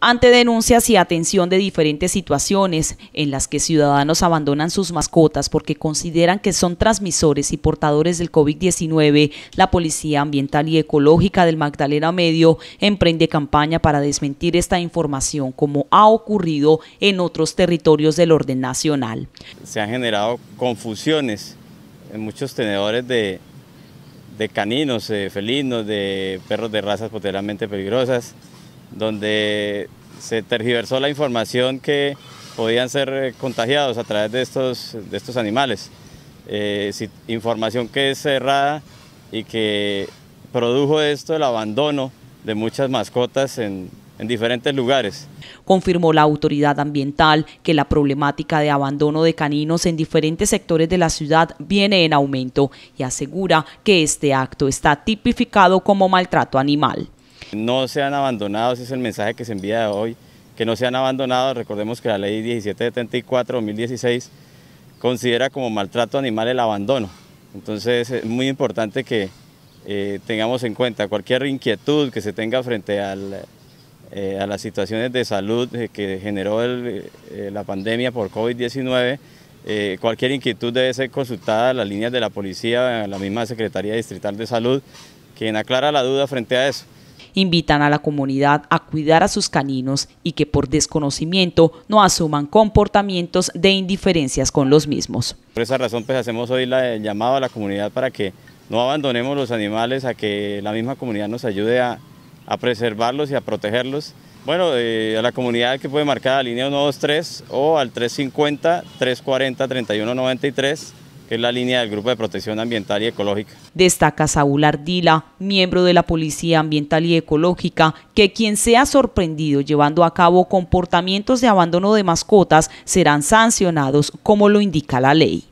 ante denuncias y atención de diferentes situaciones en las que ciudadanos abandonan sus mascotas porque consideran que son transmisores y portadores del COVID-19, la Policía Ambiental y Ecológica del Magdalena Medio emprende campaña para desmentir esta información como ha ocurrido en otros territorios del orden nacional. Se han generado confusiones en muchos tenedores de, caninos, felinos, de perros de razas potencialmente peligrosas, donde se tergiversó la información que podían ser eh, contagiados a través de estos, animales. Eh, información que es cerrada y que produjo esto el abandono de muchas mascotas en diferentes lugares. Confirmó la autoridad ambiental que la problemática de abandono de caninos en diferentes sectores de la ciudad viene en aumento y asegura que este acto está tipificado como maltrato animal. No sean abandonados, ese es el mensaje que se envía hoy, que no sean abandonados. Recordemos que la ley 1774-2016 considera como maltrato animal el abandono. Entonces es muy importante que eh, tengamos en cuenta cualquier inquietud que se tenga frente eh, a las situaciones de salud eh, que generó la pandemia por COVID-19. cualquier inquietud debe ser consultada a las líneas de la policía, a la misma Secretaría Distrital de Salud, quien aclara la duda frente a eso. Invitan a la comunidad a cuidar a sus caninos y que por desconocimiento no asuman comportamientos de indiferencias con los mismos. Por esa razón pues hacemos hoy la, el llamado a la comunidad para que no abandonemos los animales, a que la misma comunidad nos ayude a, preservarlos y a protegerlos. Bueno, eh, a la comunidad que puede marcar la línea 123 o al 350-340-3193 es la línea del Grupo de Protección Ambiental y Ecológica. Destaca Saúl Ardila, miembro de la Policía Ambiental y Ecológica, que quien sea sorprendido llevando a cabo comportamientos de abandono de mascotas serán sancionados como lo indica la ley.